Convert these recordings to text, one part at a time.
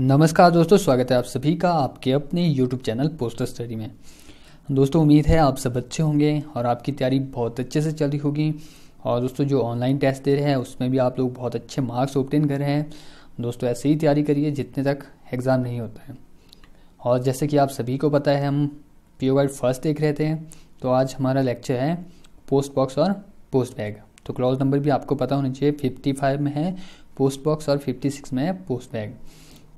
नमस्कार दोस्तों स्वागत है आप सभी का आपके अपने YouTube चैनल पोस्टर स्टडी में दोस्तों उम्मीद है आप सब अच्छे होंगे और आपकी तैयारी बहुत अच्छे से चल रही होगी और दोस्तों जो ऑनलाइन टेस्ट दे रहे हैं उसमें भी आप लोग बहुत अच्छे मार्क्स ऑप्टेन कर रहे हैं दोस्तों ऐसे ही तैयारी करिए जितने तक एग्ज़ाम नहीं होता है और जैसे कि आप सभी को पता है हम पी ओ फर्स्ट देख रहे थे तो आज हमारा लेक्चर है पोस्ट बॉक्स और पोस्ट बैग तो क्लॉज नंबर भी आपको पता होना चाहिए फिफ्टी फाइव में है पोस्ट बॉक्स और फिफ्टी सिक्स में है पोस्ट बैग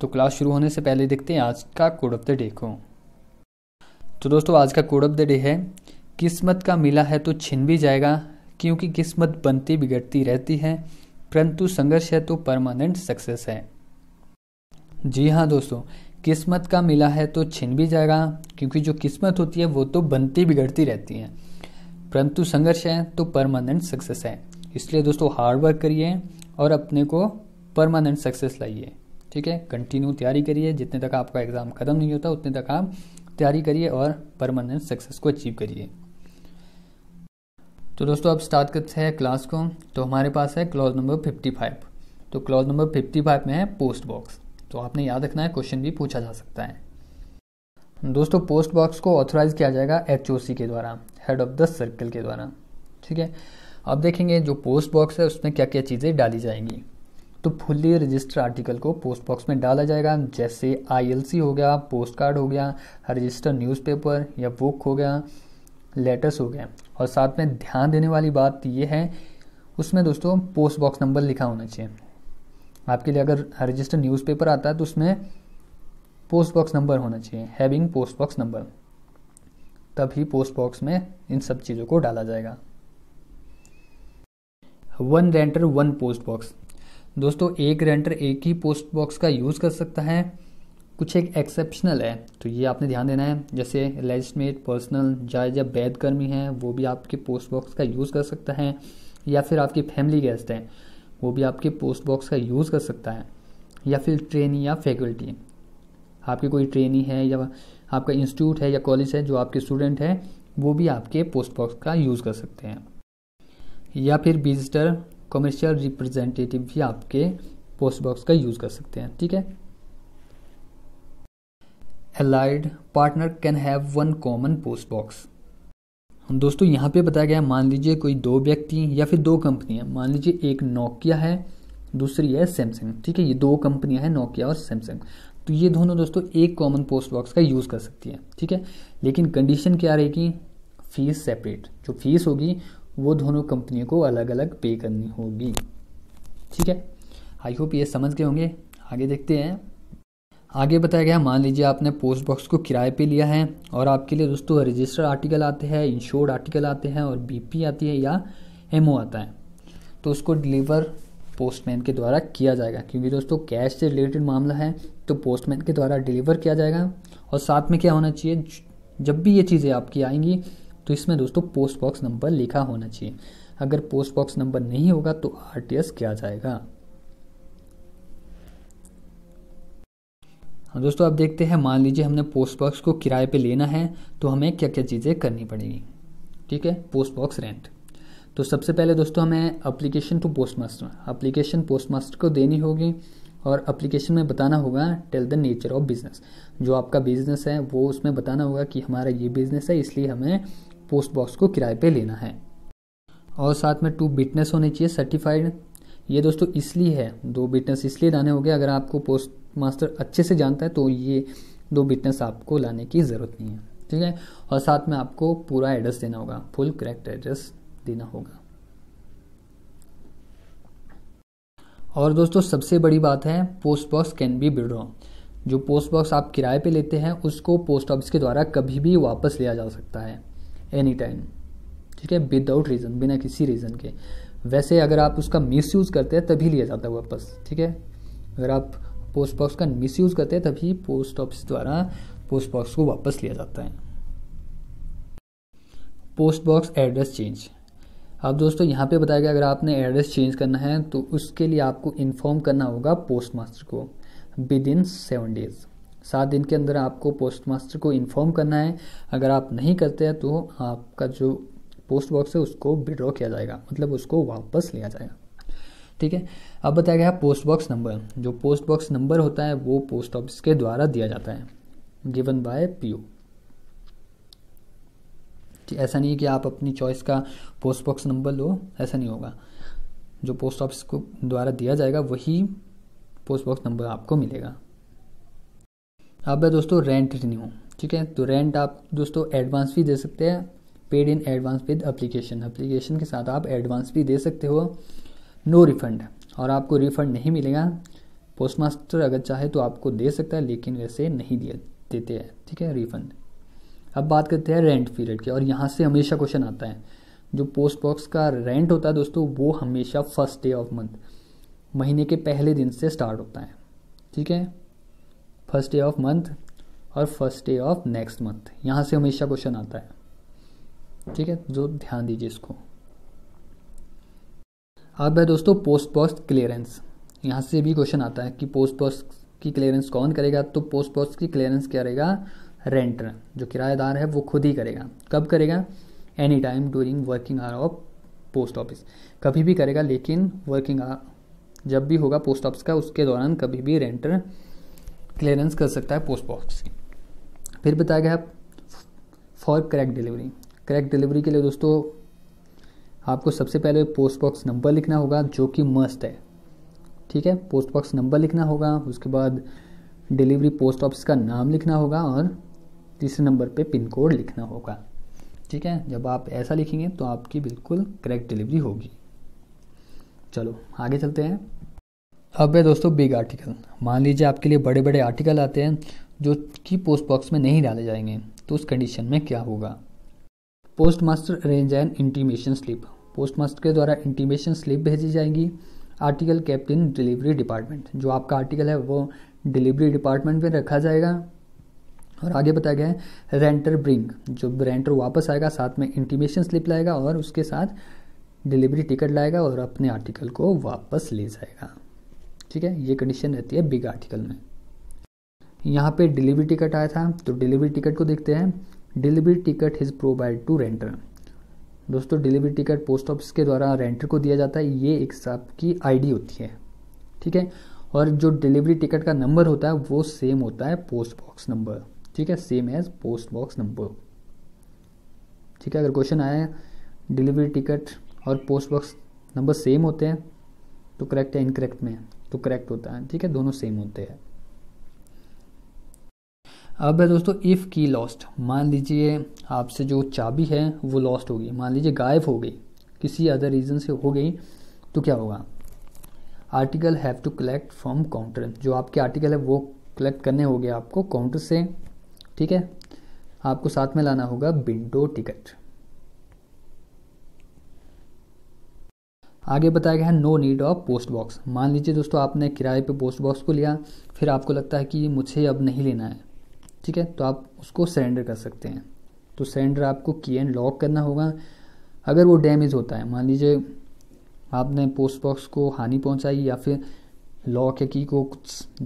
तो क्लास शुरू होने से पहले देखते हैं आज का कोड ऑफ द डे को तो दोस्तों आज का कोड ऑफ द डे है किस्मत का मिला है तो छिन भी जाएगा क्योंकि किस्मत बनती बिगड़ती रहती है परंतु संघर्ष है तो परमानेंट सक्सेस है जी हाँ दोस्तों किस्मत का मिला है तो छिन भी जाएगा क्योंकि जो किस्मत होती है वो तो बनती बिगड़ती रहती है परंतु संघर्ष है तो परमानेंट सक्सेस है इसलिए दोस्तों हार्ड वर्क करिए और अपने को परमानेंट सक्सेस लाइए ठीक है कंटिन्यू तैयारी करिए जितने तक आपका एग्ज़ाम ख़त्म नहीं होता उतने तक आप तैयारी करिए और परमानेंट सक्सेस को अचीव करिए तो दोस्तों अब स्टार्ट करते हैं क्लास को तो हमारे पास है क्लॉज नंबर फिफ्टी फाइव तो क्लॉज नंबर फिफ्टी फाइव में है पोस्ट बॉक्स तो आपने याद रखना है क्वेश्चन भी पूछा जा सकता है दोस्तों पोस्ट बॉक्स को ऑथोराइज किया जाएगा एच के द्वारा हेड ऑफ द सर्कल के द्वारा ठीक है अब देखेंगे जो पोस्ट बॉक्स है उसमें क्या क्या चीज़ें डाली जाएंगी तो फुल्ली रजिस्टर आर्टिकल को पोस्ट बॉक्स में डाला जाएगा जैसे आईएलसी हो गया पोस्ट कार्ड हो गया रजिस्टर न्यूज़पेपर या बुक हो गया लेटर्स हो गया और साथ में ध्यान देने वाली बात यह है उसमें दोस्तों पोस्ट बॉक्स नंबर लिखा होना चाहिए आपके लिए अगर रजिस्टर न्यूज़पेपर आता है तो उसमें पोस्ट बॉक्स नंबर होना चाहिए हैविंग पोस्ट बॉक्स नंबर तभी पोस्ट बॉक्स में इन सब चीज़ों को डाला जाएगा one renter one post box दोस्तों एक रेंटर एक ही पोस्ट बॉक्स का यूज़ कर सकता है कुछ एक एक्सेप्शनल है तो ये आपने ध्यान देना है जैसे लेजिस्मेट पर्सनल जाए जब वैध कर्मी हैं वो भी आपके पोस्ट बॉक्स का यूज़ कर सकता है या फिर आपकी फैमिली गेस्ट हैं वो भी आपके पोस्ट बॉक्स का यूज़ कर सकता है या फिर ट्रेनी या फैकल्टी आपकी कोई ट्रेनी है या आपका इंस्टीट्यूट है या कॉलेज है जो आपके स्टूडेंट हैं वो भी आपके पोस्ट बॉक्स का यूज़ कर सकते हैं या फिर विजिटर कमर्शियल रिप्रेजेंटेटिव भी आपके पोस्ट बॉक्स का यूज़ कर सकते हैं ठीक है allied partner can have one common post box दोस्तों यहाँ पे बताया गया मान लीजिए कोई दो व्यक्ति या फिर दो कंपनियाँ मान लीजिए एक नोकिया है दूसरी है सैमसंग ठीक है ये दो कंपनियाँ हैं नोकिया और सैमसंग तो ये दोनों दोस्तों एक कॉमन पोस्ट बॉक्स का यूज़ कर सकती है ठीक है लेकिन कंडीशन क्या रहेगी फीस सेपरेट जो फीस होगी वो दोनों कंपनियों को अलग अलग पे करनी होगी ठीक है आई होप ये समझ गए होंगे आगे देखते हैं आगे बताया गया मान लीजिए आपने पोस्ट बॉक्स को किराए पे लिया है और आपके लिए दोस्तों रजिस्टर आर्टिकल आते हैं इंश्योर्ड आर्टिकल आते हैं और बीपी आती है या एमओ आता है तो उसको डिलीवर पोस्टमैन के द्वारा किया जाएगा क्योंकि दोस्तों कैश से रिलेटेड मामला है तो पोस्टमैन के द्वारा डिलीवर किया जाएगा और साथ में क्या होना चाहिए जब भी ये चीज़ें आपकी आएंगी तो इसमें दोस्तों पोस्ट बॉक्स नंबर लिखा होना चाहिए अगर पोस्ट बॉक्स नंबर नहीं होगा तो आर किया जाएगा हाँ दोस्तों अब देखते हैं मान लीजिए हमने पोस्ट बॉक्स को किराए पे लेना है तो हमें क्या क्या चीज़ें करनी पड़ेगी ठीक है पोस्ट बॉक्स रेंट तो सबसे पहले दोस्तों हमें application to post master application post master को देनी होगी और अप्लीकेशन में बताना होगा tell the nature of business जो आपका बिज़नेस है वो उसमें बताना होगा कि हमारा ये बिज़नेस है इसलिए हमें पोस्ट बॉक्स को किराए पे लेना है और साथ में टू बिटनेस होने चाहिए सर्टिफाइड ये दोस्तों इसलिए है दो बिटनेस इसलिए लाने होंगे अगर आपको पोस्ट मास्टर अच्छे से जानता है तो ये दो बिटनेस आपको लाने की ज़रूरत नहीं है ठीक है और साथ में आपको पूरा एड्रेस देना होगा फुल करेक्ट एड्रेस देना होगा और दोस्तों सबसे बड़ी बात है post box can be withdraw जो पोस्ट बॉक्स आप किराए पे लेते हैं उसको पोस्ट ऑफिस के द्वारा कभी भी वापस लिया जा सकता है एनी टाइम ठीक है विदाउट रीज़न बिना किसी रीज़न के वैसे अगर आप उसका मिसयूज़ करते हैं तभी लिया जाता है वापस ठीक है अगर आप पोस्ट बॉक्स का मिसयूज़ करते हैं तभी पोस्ट ऑफिस द्वारा पोस्ट बॉक्स को वापस लिया जाता है पोस्ट बॉक्स एड्रेस चेंज अब दोस्तों यहाँ पे बताया गया अगर आपने एड्रेस चेंज करना है तो उसके लिए आपको इन्फॉर्म करना होगा पोस्ट मास्टर को विद इन सेवन डेज़ सात दिन के अंदर आपको पोस्ट मास्टर को इन्फॉर्म करना है अगर आप नहीं करते हैं तो आपका जो पोस्ट बॉक्स है उसको विड्रॉ किया जाएगा मतलब उसको वापस लिया जाएगा ठीक है अब बताया गया पोस्ट बॉक्स नंबर जो पोस्ट बॉक्स नंबर होता है वो पोस्ट ऑफिस के द्वारा दिया जाता है गिवन बाय पीओ ऐसा नहीं है कि आप अपनी चॉइस का पोस्ट बॉक्स नंबर लो ऐसा नहीं होगा जो पोस्ट ऑफिस को द्वारा दिया जाएगा वही पोस्ट बॉक्स नंबर आपको मिलेगा आप है दोस्तों रेंट रिन्यू ठीक है तो रेंट आप दोस्तों एडवांस भी दे सकते हैं paid in advance with application application के साथ आप एडवांस भी दे सकते हो नो रिफंड और आपको रिफंड नहीं मिलेगा पोस्ट मास्टर अगर चाहे तो आपको दे सकता है लेकिन वैसे नहीं दिया देते हैं ठीक है रिफंड अब बात करते हैं रेंट पीरियड की और यहाँ से हमेशा क्वेश्चन आता है जो पोस्ट बॉक्स का रेंट होता है दोस्तों वो हमेशा फर्स्ट डे ऑफ मंथ महीने के पहले दिन से स्टार्ट होता है ठीक है फर्स्ट डे ऑफ मंथ और first day of next month यहाँ से हमेशा क्वेश्चन आता है ठीक है जो ध्यान दीजिए इसको अब है दोस्तों पोस्ट पोस्ट क्लियरेंस यहाँ से भी क्वेश्चन आता है कि पोस्ट पोस्ट की क्लियरेंस कौन करेगा तो पोस्ट पोस्ट की क्लियरेंस क्या करेगा रेंटर जो किराएदार है वो खुद ही करेगा कब करेगा any time during working hour of post office कभी भी करेगा लेकिन वर्किंग आवर जब भी होगा पोस्ट ऑफिस का उसके दौरान कभी भी रेंटर क्लियरेंस कर सकता है पोस्ट बॉक्स की फिर बताया गया for correct delivery correct delivery के लिए दोस्तों आपको सबसे पहले पोस्ट बॉक्स नंबर लिखना होगा जो कि मस्ट है ठीक है पोस्ट बॉक्स नंबर लिखना होगा उसके बाद डिलीवरी पोस्ट ऑफिस का नाम लिखना होगा और तीसरे नंबर पे पिन कोड लिखना होगा ठीक है जब आप ऐसा लिखेंगे तो आपकी बिल्कुल करेक्ट डिलीवरी होगी चलो आगे चलते हैं अब है दोस्तों बिग आर्टिकल मान लीजिए आपके लिए बड़े बड़े आर्टिकल आते हैं जो कि पोस्ट बॉक्स में नहीं डाले जाएंगे तो उस कंडीशन में क्या होगा post master arrange an intimation slip post master के द्वारा इंटीमेशन स्लिप भेजी जाएंगी आर्टिकल कैप्टन डिलीवरी डिपार्टमेंट जो आपका आर्टिकल है वो डिलीवरी डिपार्टमेंट में रखा जाएगा और आगे बताया गया है रेंटर ब्रिंग जो रेंटर वापस आएगा साथ में इंटीमेशन स्लिप लाएगा और उसके साथ डिलीवरी टिकट लाएगा और अपने आर्टिकल को वापस ले जाएगा ठीक है ये कंडीशन रहती है बिग आर्टिकल में यहाँ पे डिलीवरी टिकट आया था तो डिलीवरी टिकट को देखते हैं delivery ticket is provide to renter दोस्तों डिलीवरी टिकट पोस्ट ऑफिस के द्वारा रेंटर को दिया जाता है ये एक साहब की आईडी होती है ठीक है और जो डिलीवरी टिकट का नंबर होता है वो सेम होता है पोस्ट बॉक्स नंबर ठीक है same as post box number ठीक है अगर क्वेश्चन आया डिलीवरी टिकट और पोस्ट बॉक्स नंबर सेम होते हैं तो करेक्ट या इनकरेक्ट में तो करेक्ट होता है ठीक है दोनों सेम होते हैं अब है दोस्तों इफ़ की लॉस्ट मान लीजिए आपसे जो चाबी है वो लॉस्ट होगी मान लीजिए गायब हो गई किसी अदर रीज़न से हो गई तो क्या होगा article have to collect from counter जो आपके आर्टिकल है वो कलेक्ट करने होंगे आपको काउंटर से ठीक है आपको साथ में लाना होगा विंडो टिकट आगे बताया गया है no need of post box मान लीजिए दोस्तों आपने किराए पे पोस्ट बॉक्स को लिया फिर आपको लगता है कि मुझे अब नहीं लेना है ठीक है तो आप उसको सरेंडर कर सकते हैं तो सरेंडर आपको की एंड लॉक करना होगा अगर वो डैमेज होता है मान लीजिए आपने पोस्ट बॉक्स को हानि पहुंचाई या फिर लॉक या की को कुछ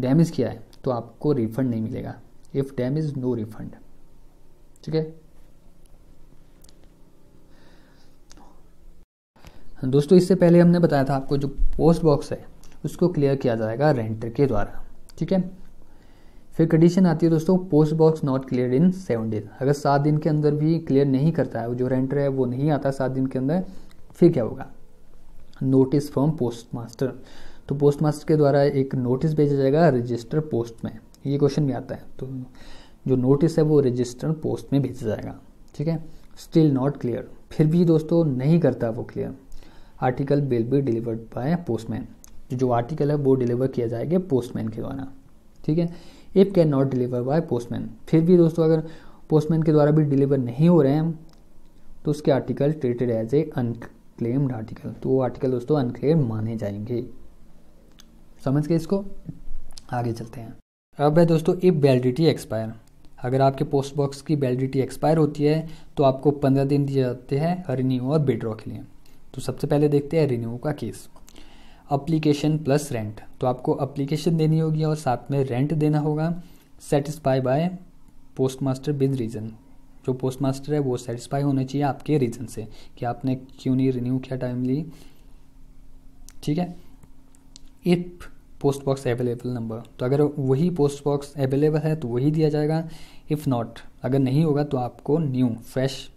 डैमेज किया है तो आपको रिफंड नहीं मिलेगा इफ़ डैमेज नो रिफंड ठीक है दोस्तों इससे पहले हमने बताया था आपको जो पोस्ट बॉक्स है उसको क्लियर किया जाएगा रेंटर के द्वारा ठीक है फिर कंडीशन आती है दोस्तों post box not clear in seven days अगर सात दिन के अंदर भी क्लियर नहीं करता है जो रेंटर है वो नहीं आता सात दिन के अंदर फिर क्या होगा नोटिस फ्रॉम पोस्ट मास्टर तो पोस्ट मास्टर के द्वारा एक नोटिस भेजा जाएगा रजिस्टर पोस्ट में ये क्वेश्चन भी आता है तो जो नोटिस है वो रजिस्टर पोस्ट में भेजा जाएगा ठीक है स्टिल नॉट क्लियर फिर भी दोस्तों नहीं करता वो clear article will be delivered by postman जो आर्टिकल है वो डिलीवर किया जाएगा पोस्टमैन के द्वारा ठीक है if can not deliver by postman फिर भी दोस्तों अगर पोस्टमैन के द्वारा भी डिलीवर नहीं हो रहे हैं तो उसके article treated as a unclaimed article तो वो आर्टिकल दोस्तों अनक्लेम माने जाएंगे समझ के इसको आगे चलते हैं अब है दोस्तों इफ वैलिडिटी एक्सपायर अगर आपके पोस्ट बॉक्स की वैलिडिटी एक्सपायर होती है तो आपको पंद्रह दिन दिए जाते हैं रिन्यू और विड्रॉ के लिए तो सबसे पहले देखते हैं रिन्यू का केस अप्लीकेशन प्लस रेंट तो आपको अप्लीकेशन देनी होगी और साथ में रेंट देना होगा satisfy by post master with reason जो पोस्ट मास्टर है वो सेटिस्फाई होने चाहिए आपके रीज़न से कि आपने क्यों नहीं रिन्यू किया टाइमली ठीक है if post box available number तो अगर वही पोस्ट बॉक्स अवेलेबल है तो वही दिया जाएगा इफ़ नॉट अगर नहीं होगा तो आपको न्यू फ्रेश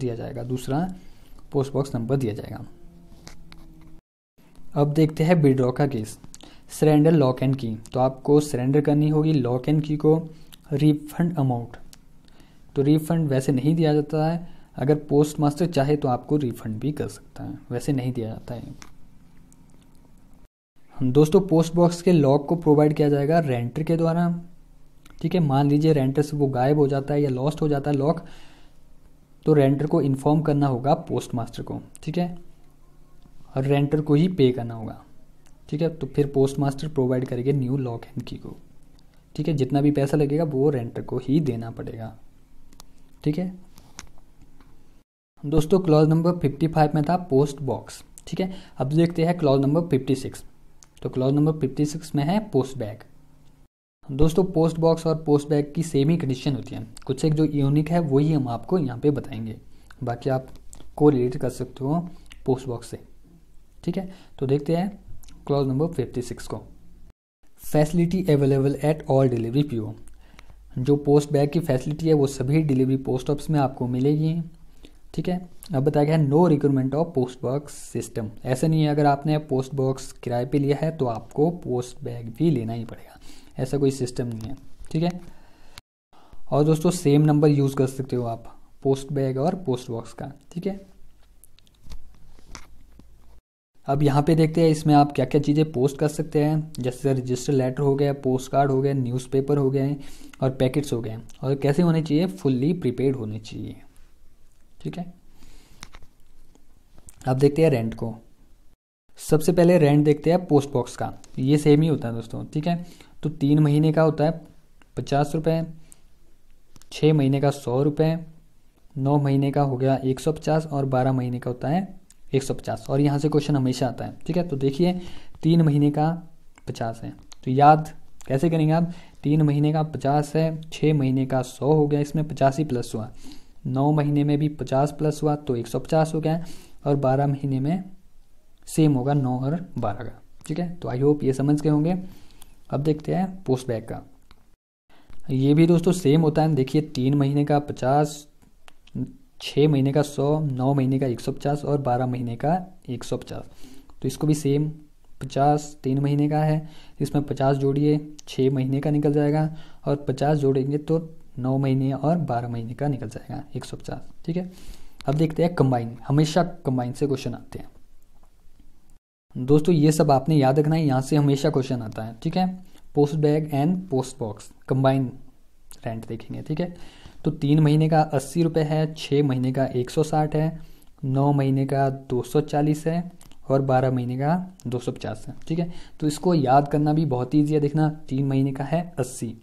दिया जाएगा दूसरा पोस्ट बॉक्स नंबर दिया जाएगा अब देखते हैं विड्रॉ का केस सरेंडर लॉक एंड की तो आपको सरेंडर करनी होगी लॉक एंड की को रिफंड अमाउंट तो रिफंड वैसे नहीं दिया जाता है अगर पोस्ट मास्टर चाहे तो आपको रिफंड भी कर सकता है वैसे नहीं दिया जाता है हम दोस्तों पोस्ट बॉक्स के लॉक को प्रोवाइड किया जाएगा रेंटर के द्वारा ठीक है मान लीजिए रेंटर से वो गायब हो जाता है या लॉस्ट हो जाता है लॉक तो रेंटर को इन्फॉर्म करना होगा पोस्ट मास्टर को ठीक है और रेंटर को ही पे करना होगा ठीक है तो फिर पोस्ट मास्टर प्रोवाइड करेंगे न्यू लॉक एंड की को ठीक है जितना भी पैसा लगेगा वो रेंटर को ही देना पड़ेगा ठीक है दोस्तों क्लॉज नंबर 55 में था पोस्ट बॉक्स ठीक है अब देखते हैं क्लॉज नंबर 56 तो क्लॉज नंबर 56 में है पोस्ट बैग दोस्तों पोस्ट बॉक्स और पोस्ट बैग की सेम ही कंडीशन होती है कुछ एक जो यूनिक है वही हम आपको यहाँ पे बताएंगे बाकी आप को रिलेट कर सकते हो पोस्ट बॉक्स से ठीक है तो देखते हैं क्लॉज नंबर फिफ्टी सिक्स को facility available at all delivery P जो पोस्ट बैग की फैसिलिटी है वो सभी डिलीवरी पोस्ट ऑफिस में आपको मिलेगी ठीक है अब बताया गया है no recruitment of post box system ऐसा नहीं है अगर आपने पोस्ट बॉक्स किराए पे लिया है तो आपको पोस्ट बैग भी लेना ही पड़ेगा ऐसा कोई सिस्टम नहीं है ठीक है और दोस्तों सेम नंबर यूज़ कर सकते हो आप पोस्ट बैग और पोस्ट बॉक्स का ठीक है अब यहाँ पे देखते हैं इसमें आप क्या क्या चीज़ें पोस्ट कर सकते हैं जैसे रजिस्टर लेटर हो गया पोस्ट कार्ड हो गया न्यूज़पेपर हो गए और पैकेट्स हो गए और कैसे होने चाहिए फुल्ली प्रीपेड होने चाहिए ठीक है अब देखते हैं रेंट को सबसे पहले रेंट देखते हैं पोस्ट बॉक्स का ये सेम ही होता है दोस्तों ठीक है तो तीन महीने का होता है पचास रुपये छः महीने का सौ रुपये नौ महीने का हो गया एक सौ पचास और बारह महीने का होता है एक सौ पचास और यहाँ से क्वेश्चन हमेशा आता है ठीक है तो देखिए तीन महीने का पचास है तो याद कैसे करेंगे आप तीन महीने का पचास है छः महीने का सौ हो गया इसमें पचास ही प्लस हुआ नौ महीने में भी पचास प्लस हुआ तो एक सौ पचास हो गया और बारह महीने में सेम होगा नौ और बारह का ठीक है तो आई होप ये समझ गए होंगे अब देखते हैं पोस्ट बैग का ये भी दोस्तों सेम होता है देखिए तीन महीने का पचास छः महीने का सौ नौ महीने का एक सौ पचास और बारह महीने का एक सौ पचास तो इसको भी सेम पचास तीन महीने का है इसमें पचास जोड़िए छः महीने का निकल जाएगा और पचास जोड़ेंगे तो नौ महीने और बारह महीने का निकल जाएगा एक सौ पचास ठीक है अब देखते हैं कंबाइन हमेशा कंबाइन से क्वेश्चन आते हैं दोस्तों ये सब आपने याद रखना है यहाँ से हमेशा क्वेश्चन आता है ठीक है post bag and post box combine rent देखेंगे ठीक है तो तीन महीने का अस्सी रुपये है छः महीने का एक सौ साठ है नौ महीने का दो सौ चालीस है और बारह महीने का दो सौ पचास है ठीक है तो इसको याद करना भी बहुत ईजी है देखना तीन महीने का है अस्सी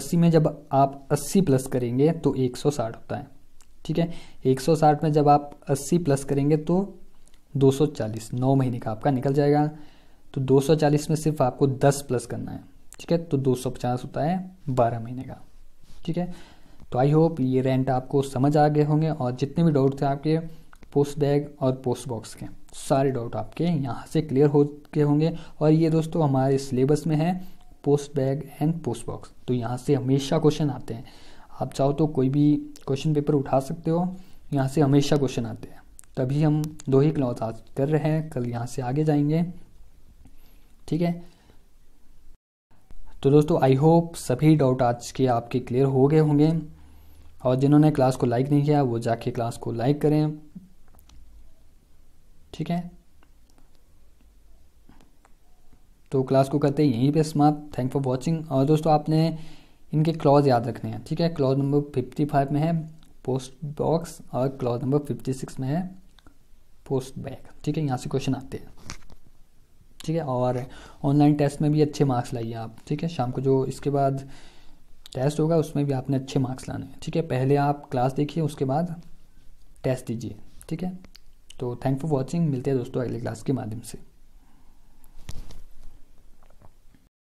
अस्सी में जब आप अस्सी प्लस करेंगे तो एक सौ साठ होता है ठीक है एक सौ साठ में जब आप अस्सी प्लस करेंगे तो 240 नौ महीने का आपका निकल जाएगा तो 240 में सिर्फ आपको 10 प्लस करना है ठीक है तो 250 होता है 12 महीने का ठीक है तो आई होप ये रेंट आपको समझ आ गए होंगे और जितने भी डाउट थे आपके पोस्ट बैग और पोस्ट बॉक्स के सारे डाउट आपके यहाँ से क्लियर हो गए होंगे और ये दोस्तों हमारे सिलेबस में है post bag and post box तो यहाँ से हमेशा क्वेश्चन आते हैं आप चाहो तो कोई भी क्वेश्चन पेपर उठा सकते हो यहाँ से हमेशा क्वेश्चन आते हैं तभी हम दो ही क्लॉज आज कर रहे हैं कल यहाँ से आगे जाएंगे ठीक है तो दोस्तों आई होप सभी डाउट आज के आपके क्लियर हो गए होंगे और जिन्होंने क्लास को लाइक नहीं किया वो जाके क्लास को लाइक करें ठीक है तो क्लास को करते हैं यहीं पे समाप्त थैंक फॉर वॉचिंग और दोस्तों आपने इनके क्लॉज याद रखने हैं ठीक है क्लॉज नंबर फिफ्टी फाइव में है पोस्ट बॉक्स और क्लॉज नंबर फिफ्टी सिक्स में है पोस्ट बैक ठीक है यहाँ से क्वेश्चन आते हैं ठीक है और ऑनलाइन टेस्ट में भी अच्छे मार्क्स लाइए आप ठीक है शाम को जो इसके बाद टेस्ट होगा उसमें भी आपने अच्छे मार्क्स लाने हैं ठीक है पहले आप क्लास देखिए उसके बाद टेस्ट दीजिए ठीक है तो थैंक फॉर वॉचिंग मिलते हैं दोस्तों अगले क्लास के माध्यम से